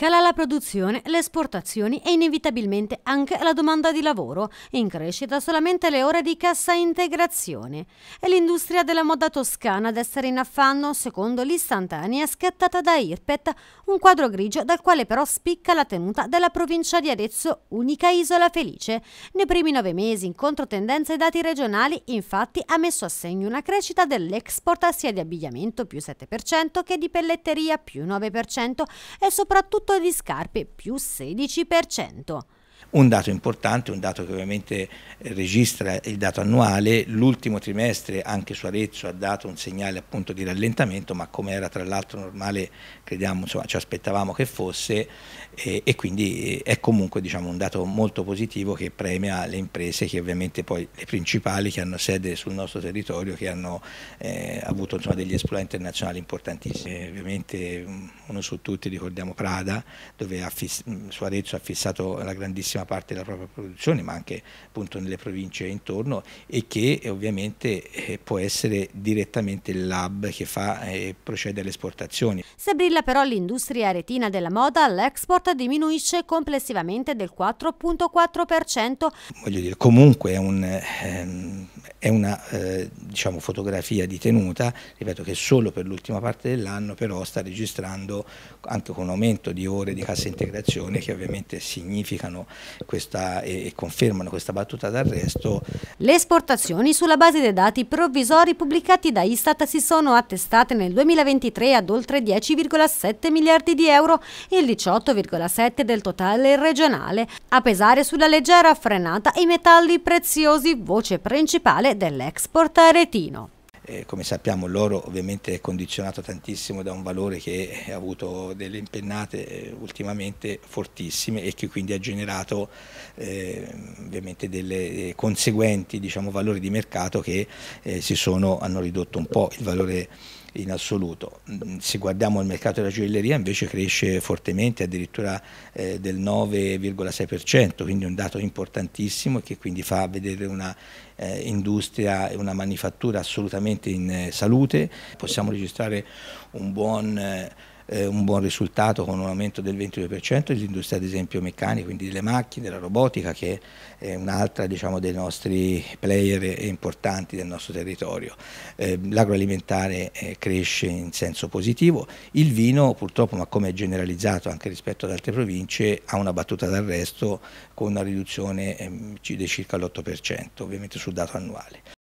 Cala la produzione, le esportazioni e inevitabilmente anche la domanda di lavoro, in crescita solamente le ore di cassa integrazione. È l'industria della moda toscana ad essere in affanno, secondo l'istantanea scattata da Irpet, un quadro grigio dal quale però spicca la tenuta della provincia di Arezzo, unica isola felice. Nei primi nove mesi, in controtendenza ai dati regionali, infatti ha messo a segno una crescita dell'export sia di abbigliamento più 7% che di pelletteria più 9% e soprattutto di scarpe più 16%. Un dato importante, un dato che ovviamente eh, registra il dato annuale, l'ultimo trimestre anche su Arezzo ha dato un segnale appunto di rallentamento, ma come era tra l'altro normale, crediamo, insomma, ci aspettavamo che fosse e, e quindi eh, è comunque diciamo, un dato molto positivo che premia le imprese che ovviamente poi le principali che hanno sede sul nostro territorio, che hanno eh, avuto insomma, degli esplorati internazionali importantissimi. E, eh, ovviamente uno su tutti ricordiamo Prada, dove su Arezzo ha fissato la grandissima grandissima parte della propria produzione, ma anche appunto nelle province intorno e che eh, ovviamente eh, può essere direttamente il lab che fa e eh, procede alle esportazioni. Se brilla però l'industria retina della moda, l'export diminuisce complessivamente del 4.4%. Voglio dire, comunque è, un, ehm, è una eh, diciamo, fotografia di tenuta, ripeto che solo per l'ultima parte dell'anno però sta registrando anche con un aumento di ore di cassa integrazione che ovviamente significano questa, e confermano questa battuta d'arresto. Le esportazioni sulla base dei dati provvisori pubblicati da Istat si sono attestate nel 2023 ad oltre 10,7 miliardi di euro, il 18,7 del totale regionale, a pesare sulla leggera frenata i metalli preziosi, voce principale dell'export aretino. Eh, come sappiamo l'oro ovviamente è condizionato tantissimo da un valore che ha avuto delle impennate eh, ultimamente fortissime e che quindi ha generato eh, ovviamente delle eh, conseguenti diciamo, valori di mercato che eh, sono, hanno ridotto un po' il valore in assoluto. Mm, se guardiamo il mercato della gioielleria invece cresce fortemente, addirittura eh, del 9,6%, quindi un dato importantissimo che quindi fa vedere una eh, industria e una manifattura assolutamente in eh, salute. Possiamo registrare un buon eh, eh, un buon risultato con un aumento del 22% dell'industria ad esempio meccanica, quindi delle macchine, della robotica che è un'altra diciamo, dei nostri player importanti del nostro territorio. Eh, l'agroalimentare eh, cresce in senso positivo, il vino purtroppo ma come è generalizzato anche rispetto ad altre province ha una battuta d'arresto con una riduzione ehm, di circa l'8% ovviamente sul dato annuale.